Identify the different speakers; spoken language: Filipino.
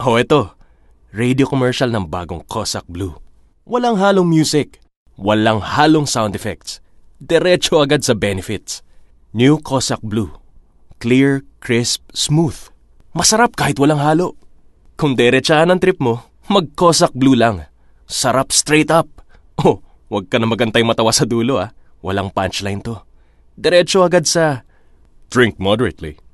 Speaker 1: Oh, eto. Radio commercial ng bagong Cossack Blue. Walang halong music. Walang halong sound effects. Diretso agad sa benefits. New Cossack Blue. Clear, crisp, smooth. Masarap kahit walang halo. Kung diretsahan ang trip mo, mag-Cossack Blue lang. Sarap straight up. Oh, wag ka na magantay matawa sa dulo ah. Walang punchline to. Diretso agad sa... Drink moderately.